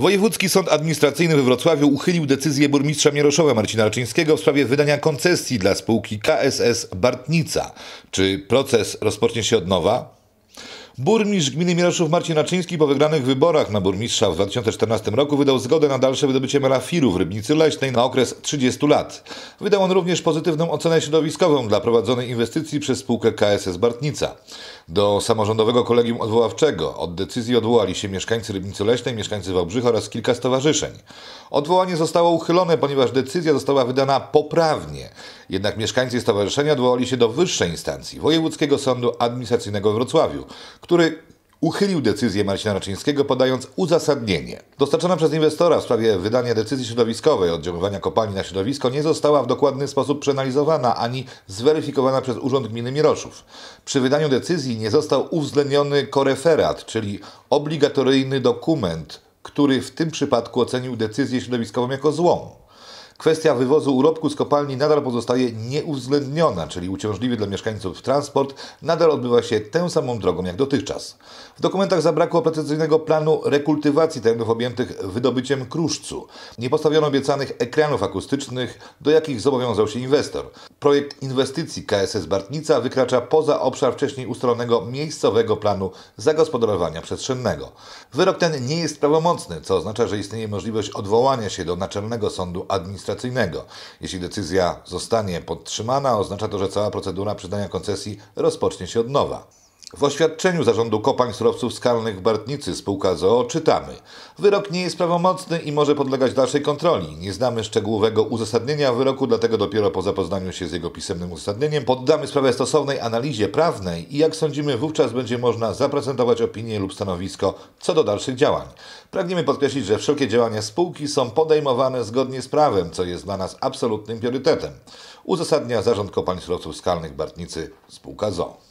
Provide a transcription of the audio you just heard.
Wojewódzki Sąd Administracyjny we Wrocławiu uchylił decyzję burmistrza Mieroszowa Marcina Raczyńskiego w sprawie wydania koncesji dla spółki KSS Bartnica. Czy proces rozpocznie się od nowa? Burmistrz gminy Mieroszów Marcin Naczyński po wygranych wyborach na burmistrza w 2014 roku wydał zgodę na dalsze wydobycie melafiru w Rybnicy Leśnej na okres 30 lat. Wydał on również pozytywną ocenę środowiskową dla prowadzonej inwestycji przez spółkę KSS Bartnica. Do samorządowego kolegium odwoławczego od decyzji odwołali się mieszkańcy Rybnicy Leśnej, mieszkańcy Wałbrzycha oraz kilka stowarzyszeń. Odwołanie zostało uchylone, ponieważ decyzja została wydana poprawnie. Jednak mieszkańcy stowarzyszenia odwołali się do wyższej instancji, Wojewódzkiego Sądu Administracyjnego w Wrocławiu, który uchylił decyzję Marcina Raczyńskiego, podając uzasadnienie. Dostarczona przez inwestora w sprawie wydania decyzji środowiskowej oddziaływania kopalni na środowisko nie została w dokładny sposób przeanalizowana ani zweryfikowana przez Urząd Gminy Miroszów. Przy wydaniu decyzji nie został uwzględniony koreferat, czyli obligatoryjny dokument, który w tym przypadku ocenił decyzję środowiskową jako złą. Kwestia wywozu urobku z kopalni nadal pozostaje nieuwzględniona, czyli uciążliwy dla mieszkańców transport nadal odbywa się tą samą drogą jak dotychczas. W dokumentach zabrakło precyzyjnego planu rekultywacji terenów objętych wydobyciem kruszcu. Nie postawiono obiecanych ekranów akustycznych, do jakich zobowiązał się inwestor. Projekt inwestycji KSS Bartnica wykracza poza obszar wcześniej ustalonego miejscowego planu zagospodarowania przestrzennego. Wyrok ten nie jest prawomocny, co oznacza, że istnieje możliwość odwołania się do Naczelnego Sądu Administracyjnego administracyjnego. Jeśli decyzja zostanie podtrzymana, oznacza to, że cała procedura przyznania koncesji rozpocznie się od nowa. W oświadczeniu Zarządu Kopań Surowców Skalnych w Bartnicy spółka ZOO czytamy Wyrok nie jest prawomocny i może podlegać dalszej kontroli. Nie znamy szczegółowego uzasadnienia wyroku, dlatego dopiero po zapoznaniu się z jego pisemnym uzasadnieniem poddamy sprawę stosownej analizie prawnej i jak sądzimy wówczas będzie można zaprezentować opinię lub stanowisko co do dalszych działań. Pragniemy podkreślić, że wszelkie działania spółki są podejmowane zgodnie z prawem, co jest dla nas absolutnym priorytetem. Uzasadnia Zarząd Kopań Surowców Skalnych Bartnicy spółka ZOO.